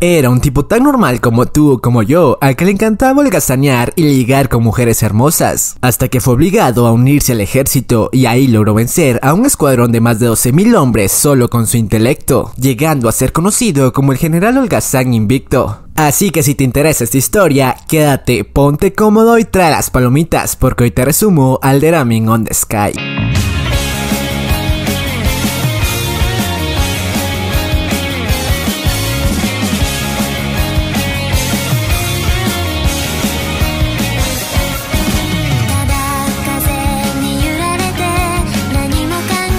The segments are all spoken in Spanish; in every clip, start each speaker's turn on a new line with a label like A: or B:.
A: era un tipo tan normal como tú o como yo, al que le encantaba holgazanear y ligar con mujeres hermosas, hasta que fue obligado a unirse al ejército y ahí logró vencer a un escuadrón de más de 12.000 hombres solo con su intelecto, llegando a ser conocido como el general holgazán invicto. Así que si te interesa esta historia, quédate, ponte cómodo y trae las palomitas, porque hoy te resumo al Deramin on the Sky.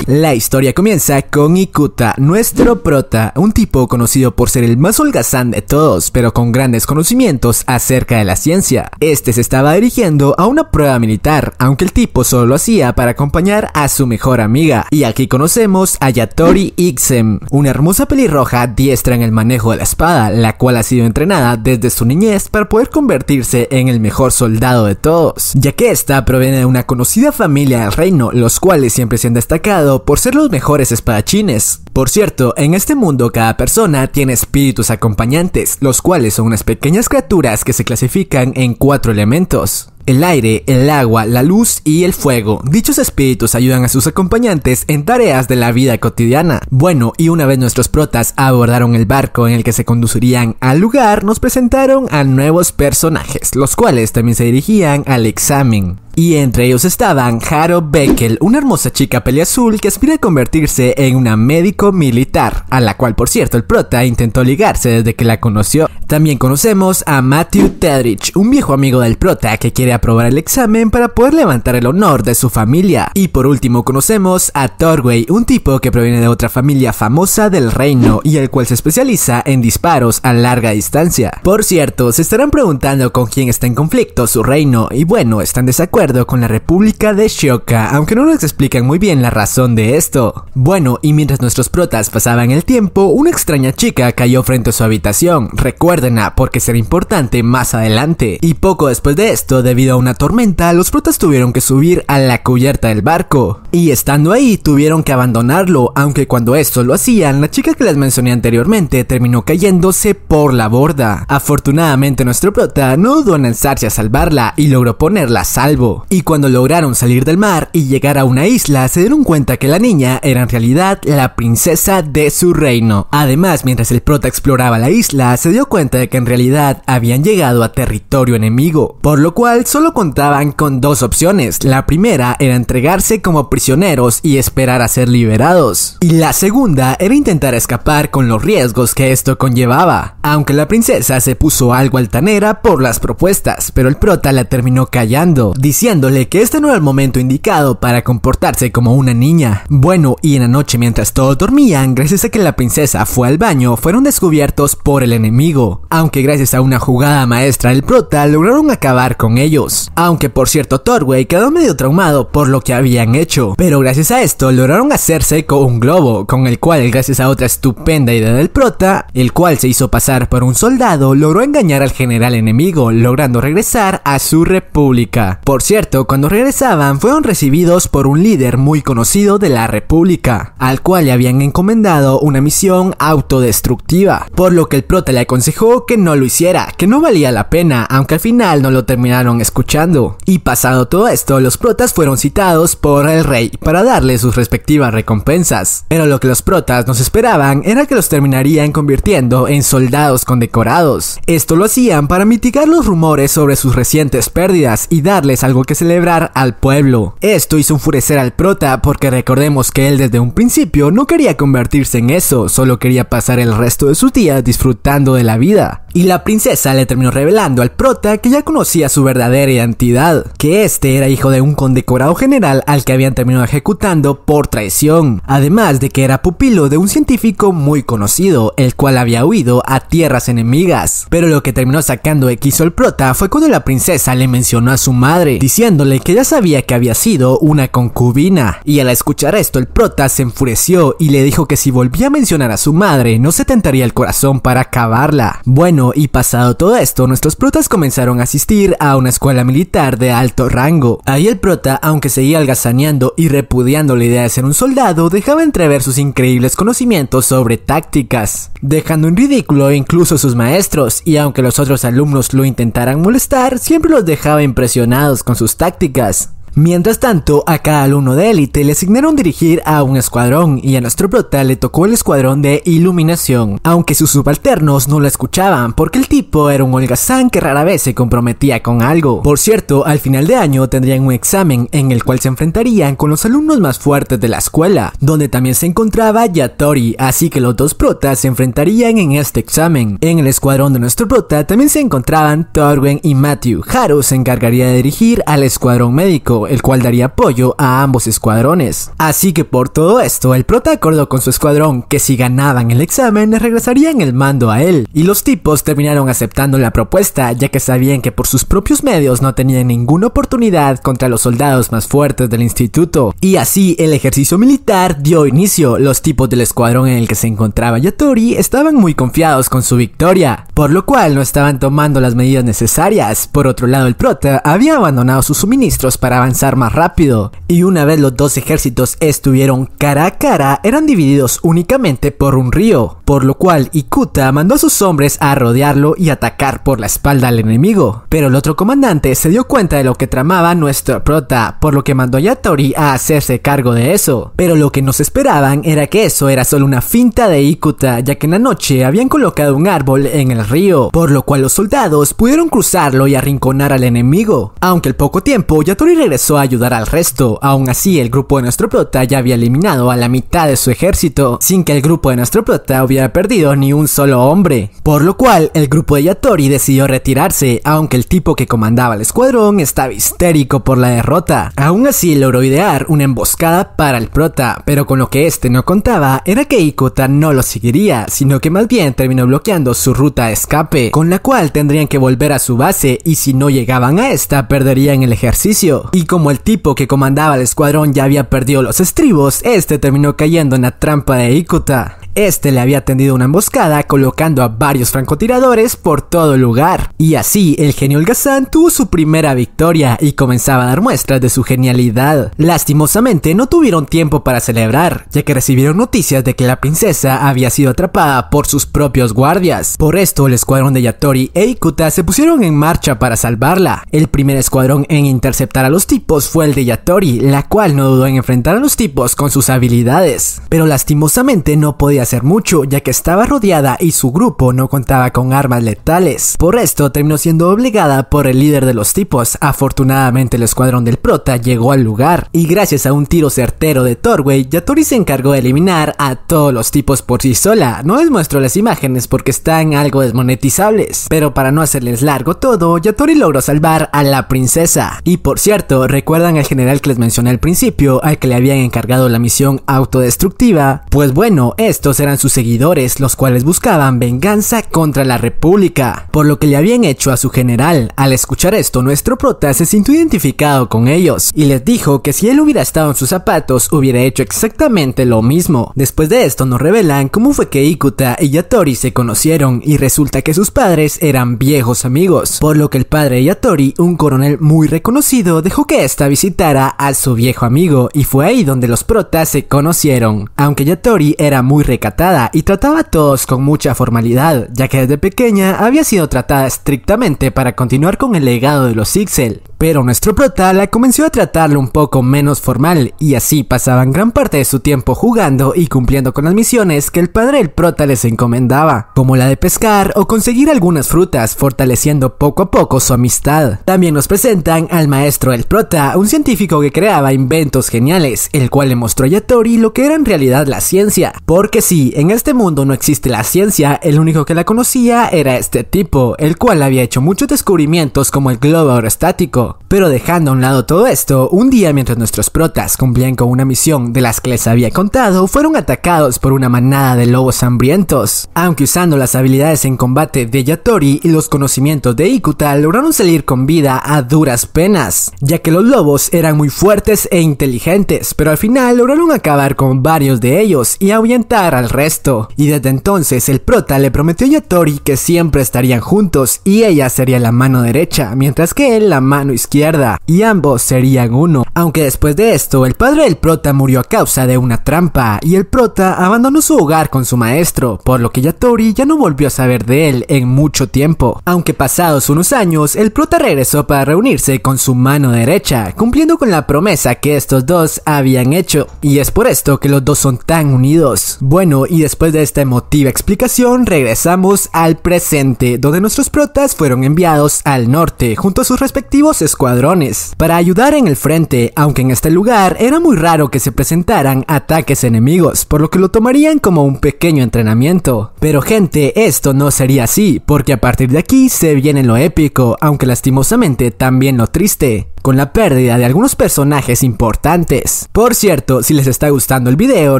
A: La historia comienza con Ikuta, nuestro prota, un tipo conocido por ser el más holgazán de todos, pero con grandes conocimientos acerca de la ciencia. Este se estaba dirigiendo a una prueba militar, aunque el tipo solo lo hacía para acompañar a su mejor amiga. Y aquí conocemos a Yatori Ixem, una hermosa pelirroja diestra en el manejo de la espada, la cual ha sido entrenada desde su niñez para poder convertirse en el mejor soldado de todos, ya que esta proviene de una conocida familia del reino, los cuales siempre se han destacado por ser los mejores espadachines. Por cierto, en este mundo cada persona tiene espíritus acompañantes, los cuales son unas pequeñas criaturas que se clasifican en cuatro elementos el aire, el agua, la luz y el fuego. Dichos espíritus ayudan a sus acompañantes en tareas de la vida cotidiana. Bueno, y una vez nuestros protas abordaron el barco en el que se conducirían al lugar, nos presentaron a nuevos personajes, los cuales también se dirigían al examen. Y entre ellos estaban Haro Beckel, una hermosa chica peliazul que aspira a convertirse en una médico militar, a la cual por cierto el prota intentó ligarse desde que la conoció. También conocemos a Matthew Tedrich, un viejo amigo del prota que quiere aprobar el examen para poder levantar el honor de su familia. Y por último conocemos a Torway, un tipo que proviene de otra familia famosa del reino y el cual se especializa en disparos a larga distancia. Por cierto, se estarán preguntando con quién está en conflicto su reino y bueno, están desacuerdo con la República de Shoka, aunque no nos explican muy bien la razón de esto. Bueno, y mientras nuestros protas pasaban el tiempo, una extraña chica cayó frente a su habitación, recuérdenla porque será importante más adelante. Y poco después de esto, debido a una tormenta, los protas tuvieron que subir a la cubierta del barco. Y estando ahí, tuvieron que abandonarlo, aunque cuando esto lo hacían, la chica que les mencioné anteriormente terminó cayéndose por la borda. Afortunadamente nuestro prota no dudó en lanzarse a salvarla y logró ponerla a salvo. Y cuando lograron salir del mar y llegar a una isla, se dieron cuenta que la niña era en realidad la princesa de su reino. Además, mientras el prota exploraba la isla, se dio cuenta de que en realidad habían llegado a territorio enemigo, por lo cual solo contaban con dos opciones. La primera era entregarse como prisioneros y esperar a ser liberados. Y la segunda era intentar escapar con los riesgos que esto conllevaba. Aunque la princesa se puso algo altanera por las propuestas, pero el prota la terminó callando, diciendo diciéndole que este no era el momento indicado para comportarse como una niña. Bueno, y en la noche mientras todos dormían, gracias a que la princesa fue al baño, fueron descubiertos por el enemigo, aunque gracias a una jugada maestra del prota lograron acabar con ellos. Aunque por cierto Torway quedó medio traumado por lo que habían hecho, pero gracias a esto lograron hacerse con un globo, con el cual gracias a otra estupenda idea del prota, el cual se hizo pasar por un soldado, logró engañar al general enemigo, logrando regresar a su república. Por cierto, cuando regresaban fueron recibidos por un líder muy conocido de la República, al cual le habían encomendado una misión autodestructiva, por lo que el prota le aconsejó que no lo hiciera, que no valía la pena, aunque al final no lo terminaron escuchando. Y pasado todo esto, los protas fueron citados por el rey para darle sus respectivas recompensas, pero lo que los protas nos esperaban era que los terminarían convirtiendo en soldados condecorados. Esto lo hacían para mitigar los rumores sobre sus recientes pérdidas y darles algo que celebrar al pueblo. Esto hizo enfurecer al prota porque recordemos que él desde un principio no quería convertirse en eso, solo quería pasar el resto de su días disfrutando de la vida. Y la princesa le terminó revelando al prota que ya conocía su verdadera identidad, que este era hijo de un condecorado general al que habían terminado ejecutando por traición, además de que era pupilo de un científico muy conocido, el cual había huido a tierras enemigas. Pero lo que terminó sacando de quiso el prota fue cuando la princesa le mencionó a su madre, diciéndole que ya sabía que había sido una concubina. Y al escuchar esto, el prota se enfureció y le dijo que si volvía a mencionar a su madre, no se tentaría el corazón para acabarla. Bueno, y pasado todo esto, nuestros protas comenzaron a asistir a una escuela militar de alto rango. Ahí el prota, aunque seguía algazaneando y repudiando la idea de ser un soldado, dejaba entrever sus increíbles conocimientos sobre tácticas, dejando en ridículo incluso a sus maestros, y aunque los otros alumnos lo intentaran molestar, siempre los dejaba impresionados con sus tácticas. Mientras tanto, a cada alumno de élite le asignaron dirigir a un escuadrón y a nuestro prota le tocó el escuadrón de iluminación, aunque sus subalternos no la escuchaban porque el tipo era un holgazán que rara vez se comprometía con algo. Por cierto, al final de año tendrían un examen en el cual se enfrentarían con los alumnos más fuertes de la escuela, donde también se encontraba Yatori, así que los dos protas se enfrentarían en este examen. En el escuadrón de nuestro prota también se encontraban Torwen y Matthew. Haru se encargaría de dirigir al escuadrón médico el cual daría apoyo a ambos escuadrones. Así que por todo esto, el prota acordó con su escuadrón que si ganaban el examen regresarían el mando a él, y los tipos terminaron aceptando la propuesta ya que sabían que por sus propios medios no tenían ninguna oportunidad contra los soldados más fuertes del instituto. Y así el ejercicio militar dio inicio, los tipos del escuadrón en el que se encontraba Yatori estaban muy confiados con su victoria, por lo cual no estaban tomando las medidas necesarias. Por otro lado, el prota había abandonado sus suministros para avanzar más rápido. Y una vez los dos ejércitos estuvieron cara a cara, eran divididos únicamente por un río, por lo cual Ikuta mandó a sus hombres a rodearlo y atacar por la espalda al enemigo. Pero el otro comandante se dio cuenta de lo que tramaba nuestro prota, por lo que mandó a Yatori a hacerse cargo de eso. Pero lo que nos esperaban era que eso era solo una finta de Ikuta, ya que en la noche habían colocado un árbol en el río, por lo cual los soldados pudieron cruzarlo y arrinconar al enemigo. Aunque al poco tiempo Yatori regresó a ayudar al resto. Aun así, el grupo de nuestro prota ya había eliminado a la mitad de su ejército, sin que el grupo de nuestro prota hubiera perdido ni un solo hombre. Por lo cual, el grupo de Yatori decidió retirarse, aunque el tipo que comandaba el escuadrón estaba histérico por la derrota. Aún así, logró idear una emboscada para el prota, pero con lo que este no contaba era que Ikuta no lo seguiría, sino que más bien terminó bloqueando su ruta de escape, con la cual tendrían que volver a su base y si no llegaban a esta perderían el ejercicio como el tipo que comandaba el escuadrón ya había perdido los estribos, este terminó cayendo en la trampa de Ikuta. Este le había tendido una emboscada colocando a varios francotiradores por todo lugar. Y así, el genio holgazán tuvo su primera victoria y comenzaba a dar muestras de su genialidad. Lastimosamente, no tuvieron tiempo para celebrar, ya que recibieron noticias de que la princesa había sido atrapada por sus propios guardias. Por esto, el escuadrón de Yatori e Ikuta se pusieron en marcha para salvarla. El primer escuadrón en interceptar a los tipos fue el de Yatori, la cual no dudó en enfrentar a los tipos con sus habilidades. Pero lastimosamente no podía hacer mucho, ya que estaba rodeada y su grupo no contaba con armas letales. Por esto terminó siendo obligada por el líder de los tipos. Afortunadamente el escuadrón del prota llegó al lugar y gracias a un tiro certero de Torway, Yatori se encargó de eliminar a todos los tipos por sí sola. No les muestro las imágenes porque están algo desmonetizables, pero para no hacerles largo todo, Yatori logró salvar a la princesa. Y por cierto, ¿recuerdan al general que les mencioné al principio, al que le habían encargado la misión autodestructiva? Pues bueno, esto eran sus seguidores, los cuales buscaban venganza contra la República, por lo que le habían hecho a su general. Al escuchar esto, nuestro prota se sintió identificado con ellos y les dijo que si él hubiera estado en sus zapatos, hubiera hecho exactamente lo mismo. Después de esto, nos revelan cómo fue que Ikuta y Yatori se conocieron y resulta que sus padres eran viejos amigos, por lo que el padre de Yatori, un coronel muy reconocido, dejó que esta visitara a su viejo amigo y fue ahí donde los protas se conocieron. Aunque Yatori era muy reconocido, catada y trataba a todos con mucha formalidad, ya que desde pequeña había sido tratada estrictamente para continuar con el legado de los Ixel pero nuestro prota la comenzó a tratarlo un poco menos formal y así pasaban gran parte de su tiempo jugando y cumpliendo con las misiones que el padre del prota les encomendaba, como la de pescar o conseguir algunas frutas, fortaleciendo poco a poco su amistad. También nos presentan al maestro del prota, un científico que creaba inventos geniales, el cual le mostró a Yatori lo que era en realidad la ciencia, porque si en este mundo no existe la ciencia, el único que la conocía era este tipo, el cual había hecho muchos descubrimientos como el globo aerostático, pero dejando a un lado todo esto, un día mientras nuestros protas cumplían con una misión de las que les había contado, fueron atacados por una manada de lobos hambrientos. Aunque usando las habilidades en combate de Yatori y los conocimientos de Ikuta, lograron salir con vida a duras penas, ya que los lobos eran muy fuertes e inteligentes, pero al final lograron acabar con varios de ellos y ahuyentar al resto. Y desde entonces el prota le prometió a Yatori que siempre estarían juntos y ella sería la mano derecha, mientras que él la mano izquierda izquierda, y ambos serían uno. Aunque después de esto, el padre del prota murió a causa de una trampa, y el prota abandonó su hogar con su maestro, por lo que Yatori ya no volvió a saber de él en mucho tiempo. Aunque pasados unos años, el prota regresó para reunirse con su mano derecha, cumpliendo con la promesa que estos dos habían hecho, y es por esto que los dos son tan unidos. Bueno, y después de esta emotiva explicación, regresamos al presente, donde nuestros protas fueron enviados al norte, junto a sus respectivos escuadrones para ayudar en el frente, aunque en este lugar era muy raro que se presentaran ataques enemigos, por lo que lo tomarían como un pequeño entrenamiento. Pero gente, esto no sería así, porque a partir de aquí se viene lo épico, aunque lastimosamente también lo triste con la pérdida de algunos personajes importantes. Por cierto, si les está gustando el video,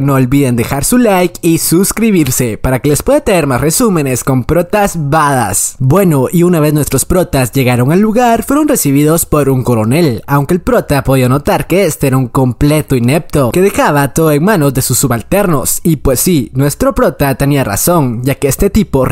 A: no olviden dejar su like y suscribirse para que les pueda tener más resúmenes con protas badas. Bueno, y una vez nuestros protas llegaron al lugar, fueron recibidos por un coronel, aunque el prota podía notar que este era un completo inepto, que dejaba todo en manos de sus subalternos. Y pues sí, nuestro prota tenía razón, ya que este tipo,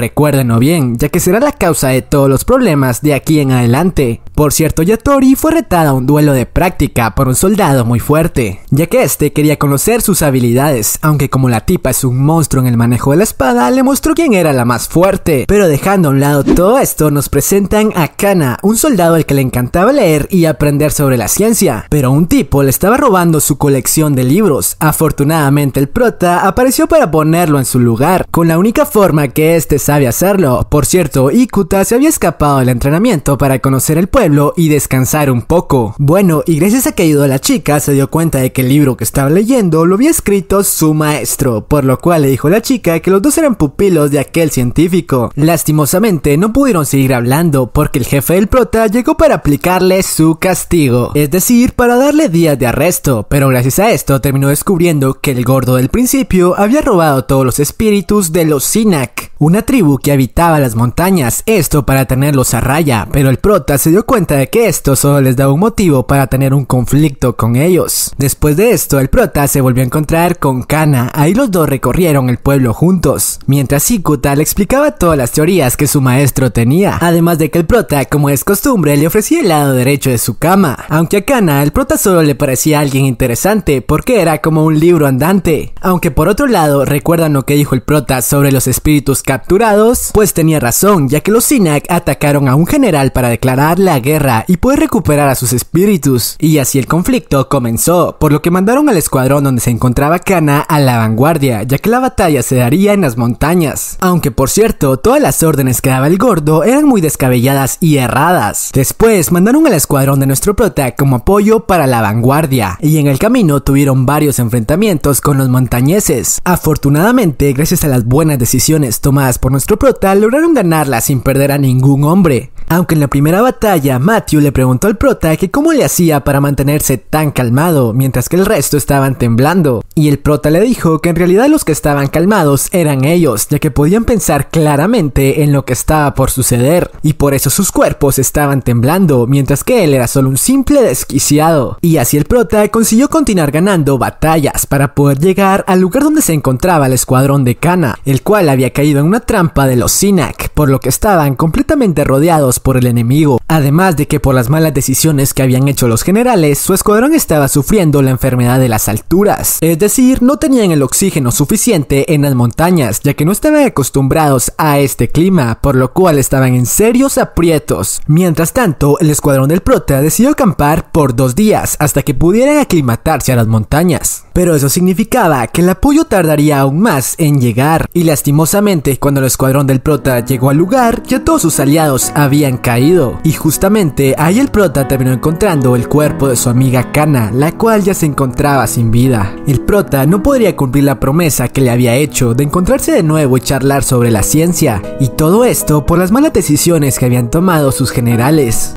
A: no bien, ya que será la causa de todos los problemas de aquí en adelante. Por cierto, Yatori fue retada a un duelo de práctica por un soldado muy fuerte, ya que este quería conocer sus habilidades, aunque como la tipa es un monstruo en el manejo de la espada, le mostró quién era la más fuerte. Pero dejando a un lado todo esto, nos presentan a Kana, un soldado al que le encantaba leer y aprender sobre la ciencia, pero un tipo le estaba robando su colección de libros. Afortunadamente el prota apareció para ponerlo en su lugar, con la única forma que este sabe hacerlo. Por cierto, Ikuta se había escapado del entrenamiento para conocer el pueblo y descansar un poco. Bueno, y gracias a que ayudó a la chica, se dio cuenta de que el libro que estaba leyendo lo había escrito su maestro, por lo cual le dijo a la chica que los dos eran pupilos de aquel científico. Lastimosamente, no pudieron seguir hablando porque el jefe del prota llegó para aplicarle su castigo, es decir, para darle días de arresto, pero gracias a esto terminó descubriendo que el gordo del principio había robado todos los espíritus de los Sinak, una tribu que habitaba las montañas, esto para tenerlos a raya, pero el prota se dio cuenta de que esto solo les da un motivo para tener un conflicto con ellos. Después de esto, el prota se volvió a encontrar con Kana, ahí los dos recorrieron el pueblo juntos, mientras Ikuta le explicaba todas las teorías que su maestro tenía, además de que el prota, como es costumbre, le ofrecía el lado derecho de su cama, aunque a Kana el prota solo le parecía alguien interesante porque era como un libro andante, aunque por otro lado, recuerdan lo que dijo el prota sobre los espíritus capturados, pues tenía razón, ya que los Sinak atacaron a un general para declarar la guerra guerra y poder recuperar a sus espíritus. Y así el conflicto comenzó, por lo que mandaron al escuadrón donde se encontraba Kana a la vanguardia, ya que la batalla se daría en las montañas. Aunque por cierto, todas las órdenes que daba el gordo eran muy descabelladas y erradas. Después mandaron al escuadrón de nuestro prota como apoyo para la vanguardia, y en el camino tuvieron varios enfrentamientos con los montañeses. Afortunadamente, gracias a las buenas decisiones tomadas por nuestro prota, lograron ganarla sin perder a ningún hombre. Aunque en la primera batalla Matthew le preguntó al prota que cómo le hacía para mantenerse tan calmado, mientras que el resto estaban temblando. Y el prota le dijo que en realidad los que estaban calmados eran ellos, ya que podían pensar claramente en lo que estaba por suceder, y por eso sus cuerpos estaban temblando, mientras que él era solo un simple desquiciado. Y así el prota consiguió continuar ganando batallas para poder llegar al lugar donde se encontraba el escuadrón de Kana, el cual había caído en una trampa de los Sinak, por lo que estaban completamente rodeados por el enemigo. Además, de que por las malas decisiones que habían hecho los generales, su escuadrón estaba sufriendo la enfermedad de las alturas, es decir, no tenían el oxígeno suficiente en las montañas, ya que no estaban acostumbrados a este clima, por lo cual estaban en serios aprietos. Mientras tanto, el escuadrón del prota decidió acampar por dos días hasta que pudieran aclimatarse a las montañas. Pero eso significaba que el apoyo tardaría aún más en llegar, y lastimosamente cuando el escuadrón del prota llegó al lugar, ya todos sus aliados habían caído, y justamente ahí el prota terminó encontrando el cuerpo de su amiga Kana, la cual ya se encontraba sin vida. El prota no podría cumplir la promesa que le había hecho de encontrarse de nuevo y charlar sobre la ciencia, y todo esto por las malas decisiones que habían tomado sus generales.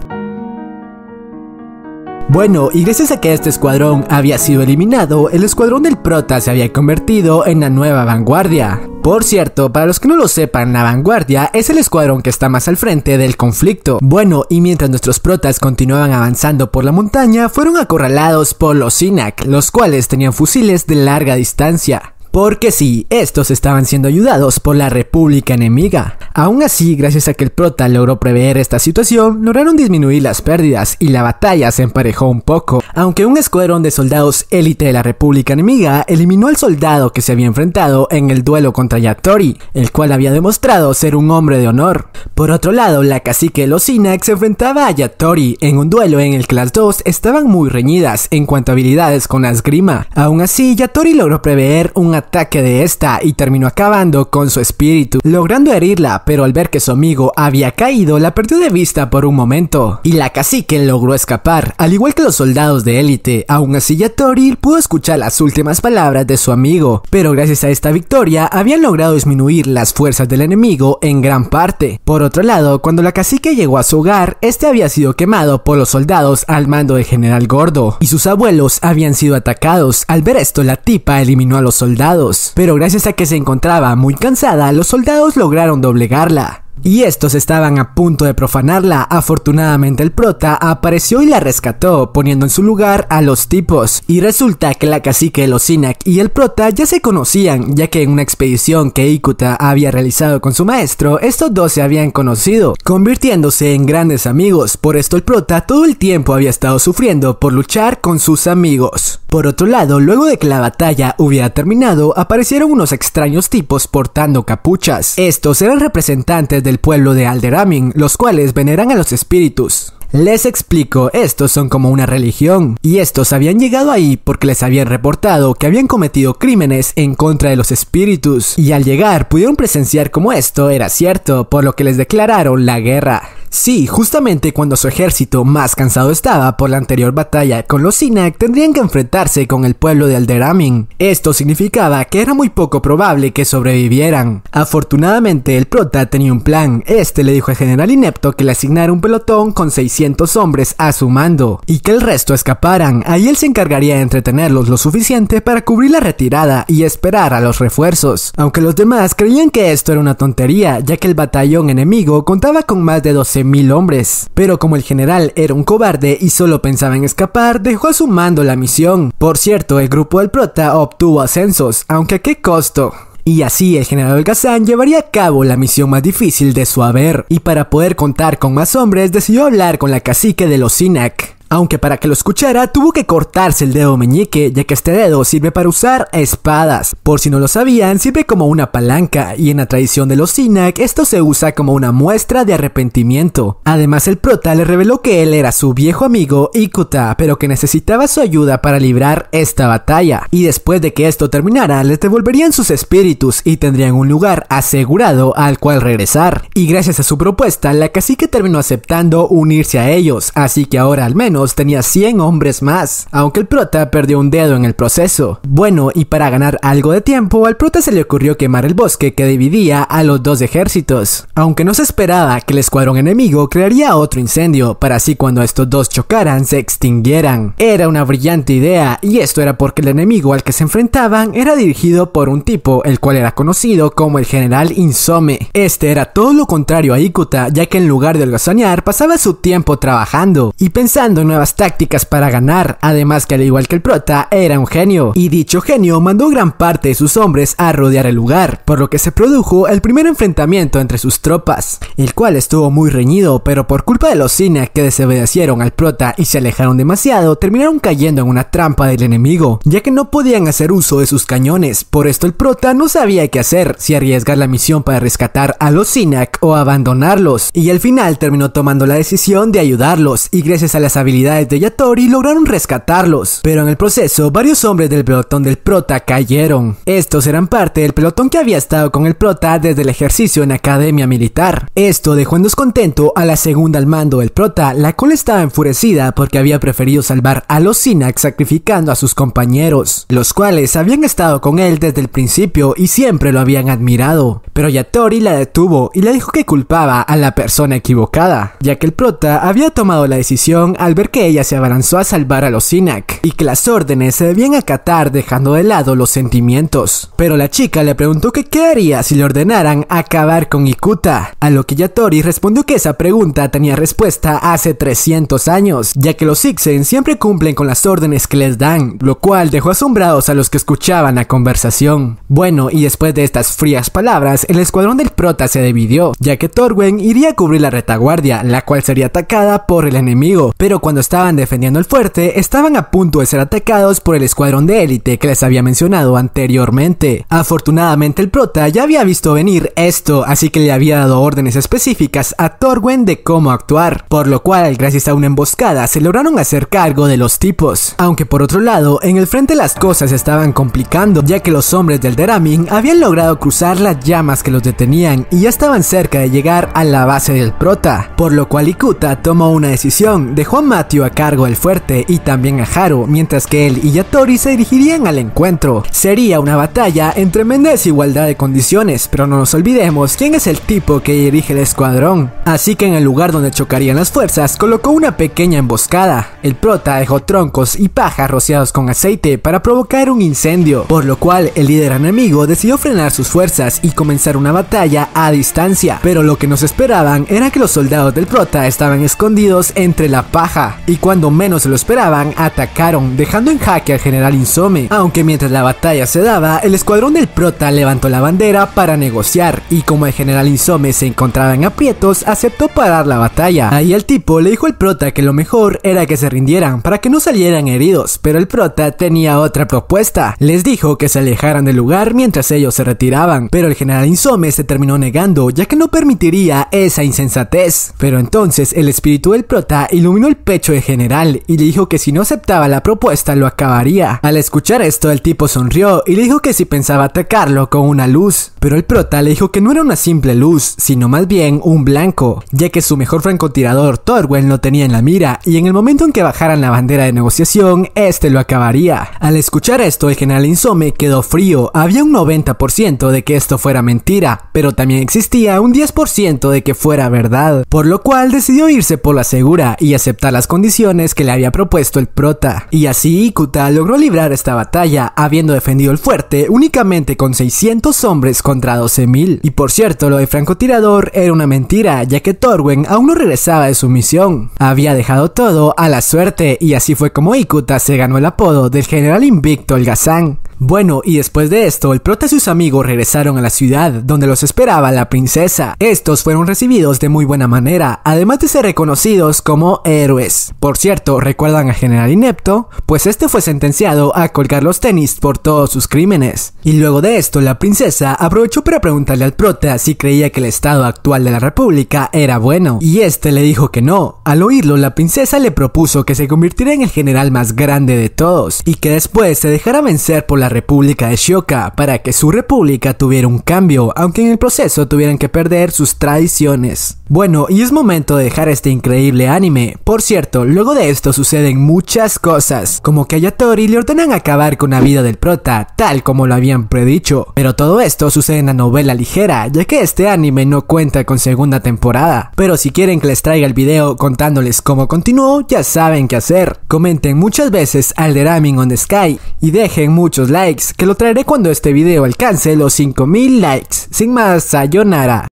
A: Bueno, y gracias a que este escuadrón había sido eliminado, el escuadrón del prota se había convertido en la nueva vanguardia. Por cierto, para los que no lo sepan, la vanguardia es el escuadrón que está más al frente del conflicto. Bueno, y mientras nuestros protas continuaban avanzando por la montaña, fueron acorralados por los Sinak, los cuales tenían fusiles de larga distancia. Porque sí, estos estaban siendo ayudados por la República enemiga. Aún así, gracias a que el prota logró prever esta situación, lograron disminuir las pérdidas y la batalla se emparejó un poco. Aunque un escuadrón de soldados élite de la República enemiga eliminó al soldado que se había enfrentado en el duelo contra Yatori, el cual había demostrado ser un hombre de honor. Por otro lado, la cacique los se enfrentaba a Yatori en un duelo en el que las dos estaban muy reñidas en cuanto a habilidades con las esgrima. Aún así, Yatori logró prever un ataque de esta y terminó acabando con su espíritu, logrando herirla, pero al ver que su amigo había caído, la perdió de vista por un momento, y la cacique logró escapar, al igual que los soldados de élite. Aún así, Yatori pudo escuchar las últimas palabras de su amigo, pero gracias a esta victoria habían logrado disminuir las fuerzas del enemigo en gran parte. Por otro lado, cuando la cacique llegó a su hogar, este había sido quemado por los soldados al mando del general Gordo, y sus abuelos habían sido atacados. Al ver esto, la tipa eliminó a los soldados pero gracias a que se encontraba muy cansada, los soldados lograron doblegarla y estos estaban a punto de profanarla. Afortunadamente el prota apareció y la rescató, poniendo en su lugar a los tipos. Y resulta que la cacique Sinak y el prota ya se conocían, ya que en una expedición que Ikuta había realizado con su maestro, estos dos se habían conocido, convirtiéndose en grandes amigos. Por esto el prota todo el tiempo había estado sufriendo por luchar con sus amigos. Por otro lado, luego de que la batalla hubiera terminado, aparecieron unos extraños tipos portando capuchas. Estos eran representantes de pueblo de Alderamin, los cuales veneran a los espíritus. Les explico, estos son como una religión, y estos habían llegado ahí porque les habían reportado que habían cometido crímenes en contra de los espíritus, y al llegar pudieron presenciar como esto era cierto, por lo que les declararon la guerra. Sí, justamente cuando su ejército más cansado estaba por la anterior batalla con los Sinak, tendrían que enfrentarse con el pueblo de Alderamin. Esto significaba que era muy poco probable que sobrevivieran. Afortunadamente, el prota tenía un plan. Este le dijo al general inepto que le asignara un pelotón con 600 hombres a su mando y que el resto escaparan. Ahí él se encargaría de entretenerlos lo suficiente para cubrir la retirada y esperar a los refuerzos. Aunque los demás creían que esto era una tontería, ya que el batallón enemigo contaba con más de 12 mil hombres. Pero como el general era un cobarde y solo pensaba en escapar, dejó a su mando la misión. Por cierto, el grupo del prota obtuvo ascensos, aunque a qué costo. Y así el general Holgazán llevaría a cabo la misión más difícil de su haber, y para poder contar con más hombres decidió hablar con la cacique de los Sinac aunque para que lo escuchara tuvo que cortarse el dedo meñique, ya que este dedo sirve para usar espadas. Por si no lo sabían, sirve como una palanca, y en la tradición de los Sinak esto se usa como una muestra de arrepentimiento. Además, el prota le reveló que él era su viejo amigo Ikuta, pero que necesitaba su ayuda para librar esta batalla, y después de que esto terminara, les devolverían sus espíritus y tendrían un lugar asegurado al cual regresar. Y gracias a su propuesta, la cacique terminó aceptando unirse a ellos, así que ahora al menos tenía 100 hombres más, aunque el prota perdió un dedo en el proceso. Bueno, y para ganar algo de tiempo, al prota se le ocurrió quemar el bosque que dividía a los dos ejércitos. Aunque no se esperaba que el escuadrón enemigo crearía otro incendio, para así cuando estos dos chocaran se extinguieran. Era una brillante idea, y esto era porque el enemigo al que se enfrentaban era dirigido por un tipo, el cual era conocido como el general Insome. Este era todo lo contrario a Ikuta, ya que en lugar de holgazanear pasaba su tiempo trabajando y pensando en nuevas tácticas para ganar, además que al igual que el prota, era un genio, y dicho genio mandó gran parte de sus hombres a rodear el lugar, por lo que se produjo el primer enfrentamiento entre sus tropas, el cual estuvo muy reñido, pero por culpa de los Sinak que desobedecieron al prota y se alejaron demasiado, terminaron cayendo en una trampa del enemigo, ya que no podían hacer uso de sus cañones, por esto el prota no sabía qué hacer, si arriesgar la misión para rescatar a los Sinak o abandonarlos, y al final terminó tomando la decisión de ayudarlos, y gracias a las habilidades de Yatori lograron rescatarlos, pero en el proceso varios hombres del pelotón del prota cayeron. Estos eran parte del pelotón que había estado con el prota desde el ejercicio en Academia Militar. Esto dejó en descontento a la segunda al mando del prota, la cual estaba enfurecida porque había preferido salvar a los Sinac sacrificando a sus compañeros, los cuales habían estado con él desde el principio y siempre lo habían admirado. Pero Yatori la detuvo y le dijo que culpaba a la persona equivocada, ya que el prota había tomado la decisión al ver que ella se abalanzó a salvar a los Sinak y que las órdenes se debían acatar dejando de lado los sentimientos. Pero la chica le preguntó que qué haría si le ordenaran acabar con Ikuta, a lo que Yatori respondió que esa pregunta tenía respuesta hace 300 años, ya que los Ixen siempre cumplen con las órdenes que les dan, lo cual dejó asombrados a los que escuchaban la conversación. Bueno, y después de estas frías palabras, el escuadrón del prota se dividió, ya que Torwen iría a cubrir la retaguardia, la cual sería atacada por el enemigo, pero cuando estaban defendiendo el fuerte, estaban a punto de ser atacados por el escuadrón de élite que les había mencionado anteriormente. Afortunadamente el prota ya había visto venir esto, así que le había dado órdenes específicas a Torwen de cómo actuar, por lo cual, gracias a una emboscada, se lograron hacer cargo de los tipos. Aunque por otro lado, en el frente las cosas estaban complicando, ya que los hombres del Deramin habían logrado cruzar las llamas que los detenían y ya estaban cerca de llegar a la base del prota, por lo cual Ikuta tomó una decisión, dejó a a cargo del fuerte y también a Haru, mientras que él y Yatori se dirigirían al encuentro. Sería una batalla en tremenda desigualdad de condiciones, pero no nos olvidemos quién es el tipo que dirige el escuadrón. Así que en el lugar donde chocarían las fuerzas, colocó una pequeña emboscada. El prota dejó troncos y paja rociados con aceite para provocar un incendio, por lo cual el líder enemigo decidió frenar sus fuerzas y comenzar una batalla a distancia, pero lo que nos esperaban era que los soldados del prota estaban escondidos entre la paja y cuando menos lo esperaban, atacaron, dejando en jaque al general Insome, aunque mientras la batalla se daba, el escuadrón del prota levantó la bandera para negociar, y como el general Insome se encontraba en aprietos, aceptó parar la batalla. Ahí el tipo le dijo al prota que lo mejor era que se rindieran para que no salieran heridos, pero el prota tenía otra propuesta. Les dijo que se alejaran del lugar mientras ellos se retiraban, pero el general Insome se terminó negando ya que no permitiría esa insensatez. Pero entonces el espíritu del prota iluminó el pecho de general y le dijo que si no aceptaba la propuesta lo acabaría. Al escuchar esto el tipo sonrió y le dijo que si pensaba atacarlo con una luz, pero el prota le dijo que no era una simple luz, sino más bien un blanco, ya que su mejor francotirador Thorwell lo tenía en la mira y en el momento en que bajaran la bandera de negociación, este lo acabaría. Al escuchar esto el general Insome quedó frío, había un 90% de que esto fuera mentira, pero también existía un 10% de que fuera verdad, por lo cual decidió irse por la segura y aceptar las condiciones que le había propuesto el prota. Y así Ikuta logró librar esta batalla, habiendo defendido el fuerte únicamente con 600 hombres contra 12.000. Y por cierto, lo de francotirador era una mentira, ya que Torwen aún no regresaba de su misión. Había dejado todo a la suerte y así fue como Ikuta se ganó el apodo del general invicto Gazán. Bueno, y después de esto, el prota y sus amigos regresaron a la ciudad donde los esperaba la princesa. Estos fueron recibidos de muy buena manera, además de ser reconocidos como héroes. Por cierto, recuerdan al General Inepto, pues este fue sentenciado a colgar los tenis por todos sus crímenes. Y luego de esto, la princesa aprovechó para preguntarle al prota si creía que el estado actual de la república era bueno, y este le dijo que no. Al oírlo, la princesa le propuso que se convirtiera en el general más grande de todos, y que después se dejara vencer por la República de Shioka para que su república tuviera un cambio, aunque en el proceso tuvieran que perder sus tradiciones. Bueno, y es momento de dejar este increíble anime. Por cierto, luego de esto suceden muchas cosas, como que a Yatori le ordenan acabar con la vida del prota, tal como lo habían predicho. Pero todo esto sucede en la novela ligera, ya que este anime no cuenta con segunda temporada. Pero si quieren que les traiga el video contándoles cómo continuó, ya saben qué hacer. Comenten muchas veces deraming on the Sky y dejen muchos likes, que lo traeré cuando este video alcance los 5000 likes. Sin más, sayonara.